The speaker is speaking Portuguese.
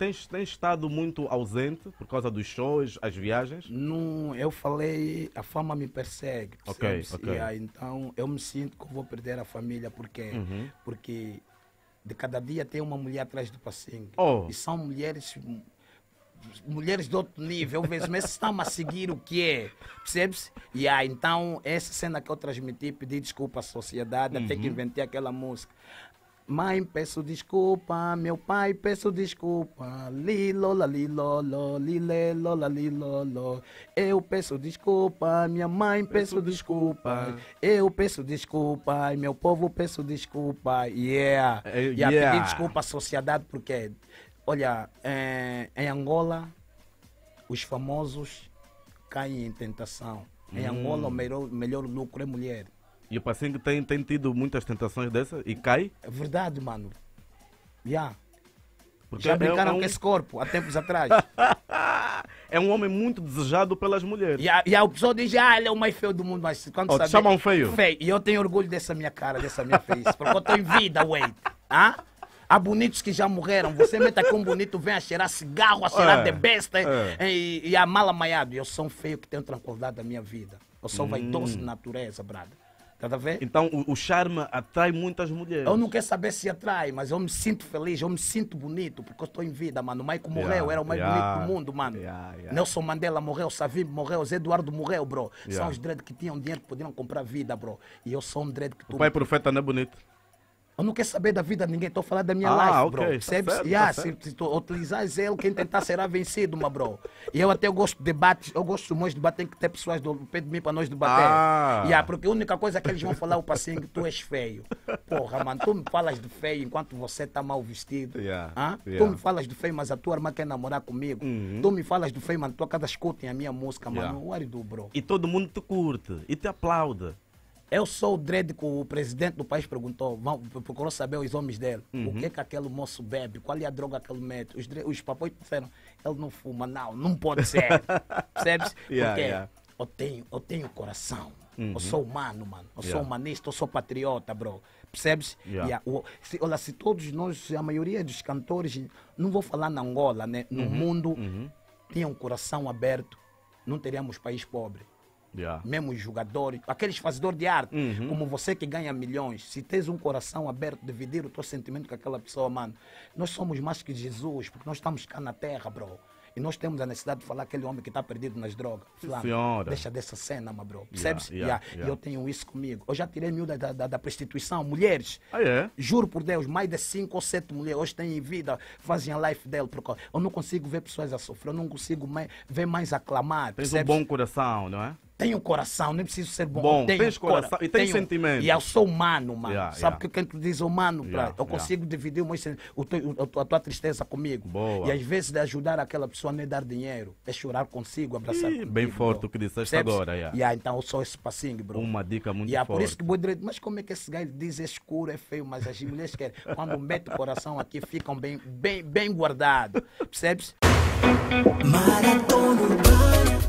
Tens, tens estado muito ausente por causa dos shows, as viagens? Não, eu falei, a fama me persegue. Ok, ok. Yeah, então eu me sinto que vou perder a família porque, uhum. porque de cada dia tem uma mulher atrás do passinho. Oh. E são mulheres mulheres de outro nível, eu vejo, mas estão a seguir o que é, percebes? E yeah, então, essa cena que eu transmiti, pedi desculpa à sociedade, uhum. até que uhum. inventei aquela música. Mãe, peço desculpa, meu pai, peço desculpa. Lilola, lilolo, lile, lola, lolo. Eu peço desculpa, minha mãe, peço desculpa. Eu peço desculpa, meu povo, peço desculpa. Yeah. Uh, é, yeah. E a pedir desculpa à sociedade, porque, olha, é, em Angola, os famosos caem em tentação. Em hum. Angola, o melhor, melhor lucro é mulher. E o paciente tem, tem tido muitas tentações dessa e cai? É verdade, mano. Yeah. Porque Já é brincaram é um... com esse corpo há tempos atrás. é um homem muito desejado pelas mulheres. E a, e a pessoa diz, ah, ele é o mais feio do mundo, mas quando oh, sabe... chamam feio? Feio. E eu tenho orgulho dessa minha cara, dessa minha face, porque eu tenho vida, wait Hã? Há bonitos que já morreram. Você meta com um bonito, vem a cheirar cigarro, a cheirar é, de besta é. e, e a mala maiado. Eu sou um feio que tenho tranquilidade da minha vida. Eu sou hum. vaidoso de natureza, brada. Tá a ver? Então o, o, charme atrai muitas mulheres. Eu não quero saber se atrai, mas eu me sinto feliz, eu me sinto bonito, porque eu estou em vida, mano. O Maico morreu, yeah, era o mais yeah, bonito do mundo, mano. Yeah, Nelson Mandela morreu, Savim morreu, Zé Eduardo morreu, bro. São os dread que tinham dinheiro que podiam comprar vida, bro. E eu sou um dread que tu. O pai profeta não é bonito. Eu não quero saber da vida de ninguém, estou falando da minha ah, life, okay, bro. Sabe? Tá yeah, tá se, se tu utilizares ele, quem tentar será vencido, meu bro. E eu até gosto de debates, eu gosto muito de debate, tem que ter pessoas do pé de mim para nós debater. Ah. Yeah, porque a única coisa é que eles vão falar o passeio que tu és feio. Porra, mano, tu me falas de feio enquanto você está mal vestido. Yeah, ah? yeah. Tu me falas de feio, mas a tua irmã quer namorar comigo. Uhum. Tu me falas do feio, mano, tua casa escutem a minha música, mano. Yeah. O do bro. E todo mundo te curte e te aplaude. Eu sou o dread que o presidente do país perguntou, procurou saber os homens dele, uhum. o que é que aquele moço bebe, qual é a droga que ele mete. Os, os papões disseram, ele não fuma, não, não pode ser. Percebes? yeah, Porque yeah. eu tenho, eu tenho coração. Uhum. Eu sou humano, mano. Eu yeah. sou humanista, eu sou patriota, bro. Percebes? Yeah. Yeah. O, se, olha, se todos nós, a maioria dos cantores, não vou falar na Angola, né? No uhum. mundo, uhum. tinham um coração aberto, não teríamos país pobre. Yeah. Mesmo os jogadores, aqueles fazedores de arte, uhum. como você que ganha milhões, se tens um coração aberto, dividir o teu sentimento com aquela pessoa, mano, nós somos mais que Jesus, porque nós estamos cá na terra, bro. E nós temos a necessidade de falar aquele homem que está perdido nas drogas. Flávio, deixa dessa cena, meu bro. Percebe? Yeah, yeah, yeah. E eu tenho isso comigo. Eu já tirei mil da, da, da prostituição. Mulheres. Ah, é? Juro por Deus, mais de cinco ou sete mulheres hoje têm vida, fazem a life dela. Porque eu não consigo ver pessoas a sofrer, eu não consigo mais, ver mais aclamar. Tens um bom coração, não é? tenho coração, nem preciso ser bom. Bom, tenho tens coração cora e tens tenho, sentimento. E eu sou humano, mano. Yeah, Sabe yeah. que quem tu é diz humano, yeah, eu consigo dividir uma, o teu, a tua tristeza comigo. Boa. E às vezes de ajudar aquela pessoa nem dar dinheiro, é chorar consigo, abraçar. Ih, bem forte bro. o que disseste Percebes? agora. Yeah. Yeah, então eu sou esse passinho, bro. Uma dica muito yeah, forte. É por isso que o direito, mas como é que esse gajo diz é escuro, é feio, mas as mulheres querem. Quando mete o coração aqui, ficam bem, bem, bem guardados. Percebes? Maratona